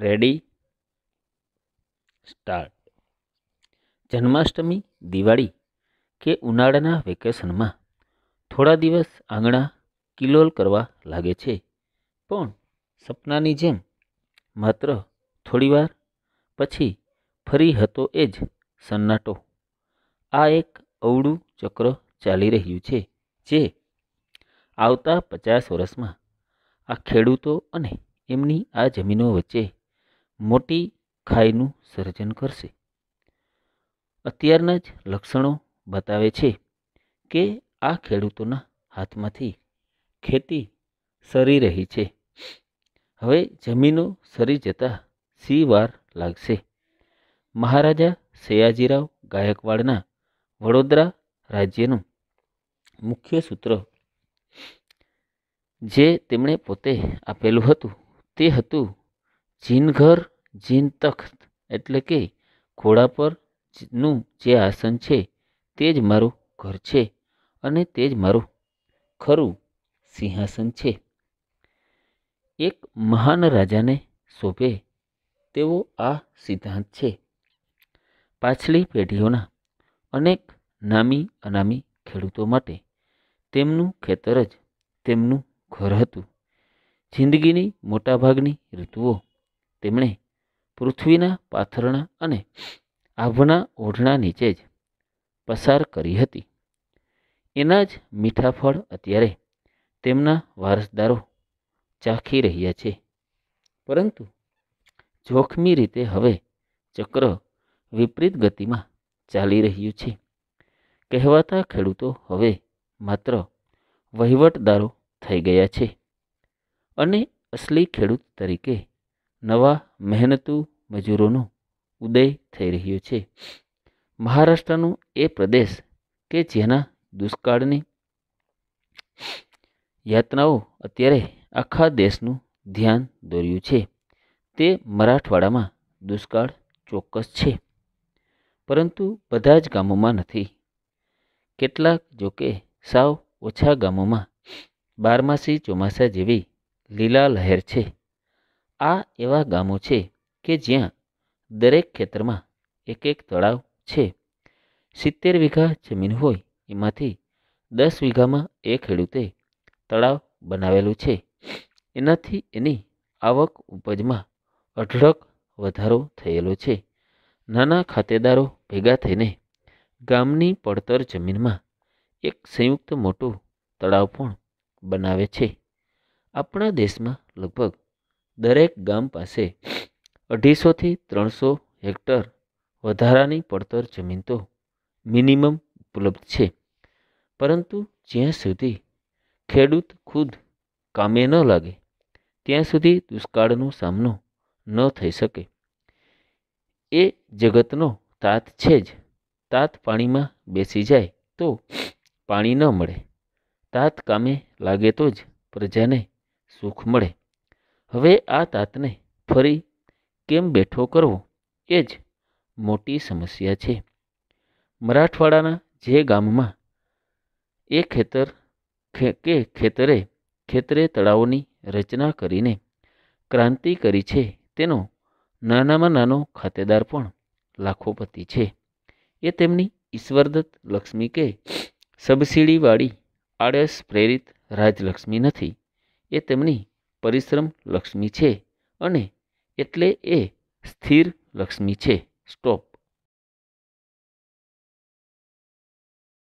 ready start Janmashtami Diwali કે ઉનાળાના વેકેશનમાં થોડા દિવસ આંગણા કિલોલ કરવા લાગે છે પણ સપનાની જેમ માત્ર થોડીવાર પછી ફરી હતો એ જ સન્નાટો આ એક અવળું ચક્ર ચાલી રહ્યું છે જે આવતા પચાસ વર્ષમાં આ ખેડૂતો અને એમની આ જમીનો વચ્ચે મોટી ખાઈનું સર્જન કરશે અત્યારના જ લક્ષણો બતાવે છે કે આ ખેડૂતોના હાથમાંથી ખેતી સરી રહી છે હવે જમીનો સરી જતાં સી વાર લાગશે મહારાજા સયાજીરાવ ગાયકવાડના વડોદરા રાજ્યનું મુખ્ય સૂત્ર જે તેમણે પોતે આપેલું હતું તે હતું જીનઘર જીન તખ્ત એટલે કે ઘોડા પરનું જે આસન છે તે જ મારું ઘર છે અને તે જ મારું ખરું સિંહાસન છે એક મહાન રાજાને શોભે તેવો આ સિદ્ધાંત છે પાછલી પેઢીઓના અનેક નામી અનામી ખેડૂતો માટે તેમનું ખેતર જ તેમનું ઘર હતું જિંદગીની મોટાભાગની ઋતુઓ તેમણે પૃથ્વીના પાથરણા અને આભના ઓઢણા નીચે જ પસાર કરી હતી એના જ મીઠા ફળ અત્યારે તેમના વારસદારો ચાખી રહ્યા છે પરંતુ જોખમી રીતે હવે ચક્ર વિપરીત ગતિમાં ચાલી રહ્યું છે કહેવાતા ખેડૂતો હવે માત્ર વહીવટદારો થઈ ગયા છે અને અસલી ખેડૂત તરીકે નવા મહેનતુ મજૂરોનો ઉદય થઈ રહ્યો છે મહારાષ્ટ્રનો એ પ્રદેશ કે જેના દુષ્કાળની યાતનાઓ અત્યારે આખા દેશનું ધ્યાન દોર્યું છે તે મરાઠવાડામાં દુષ્કાળ ચોક્કસ છે પરંતુ બધા જ ગામોમાં નથી કેટલાક જોકે સાવ ઓછા ગામોમાં બારમાસી ચોમાસા જેવી લીલા લહેર છે આ એવા ગામો છે કે જ્યાં દરેક ખેતરમાં એક એક તળાવ છે સિત્તેર વીઘા જમીન હોય એમાંથી દસ વીઘામાં એ ખેડૂતે તળાવ બનાવેલું છે એનાથી એની આવક ઉપજમાં અઢળક વધારો થયેલો છે નાના ખાતેદારો ભેગા થઈને ગામની પડતર જમીનમાં એક સંયુક્ત મોટું તળાવ પણ બનાવે છે આપણા દેશમાં લગભગ દરેક ગામ પાસે અઢીસોથી ત્રણસો હેક્ટર વધારાની પડતર જમીન તો મિનિમમ ઉપલબ્ધ છે પરંતુ જ્યાં સુધી ખેડૂત ખુદ કામે ન લાગે ત્યાં સુધી દુષ્કાળનો સામનો ન થઈ શકે એ જગતનો તાત છે જ તાત પાણીમાં બેસી જાય તો પાણી ન મળે તાત કામે લાગે તો જ પ્રજાને સુખ મળે હવે આ તાતને ફરી કેમ બેઠો કરવો એ જ મોટી સમસ્યા છે મરાઠવાડાના જે ગામમાં એ ખેતર કે ખેતરે ખેતરે તળાવોની રચના કરીને ક્રાંતિ કરી છે તેનો નાનામાં નાનો ખાતેદાર પણ લાખોપતિ છે એ તેમની ઈશ્વરદત્ત લક્ષ્મી કે સબસિડીવાળી આળસ પ્રેરિત રાજલક્ષ્મી નથી એ તેમની પરિશ્રમ લક્ષ્મી છે અને એટલે એ સ્થિર લક્ષ્મી છે સ્ટોપ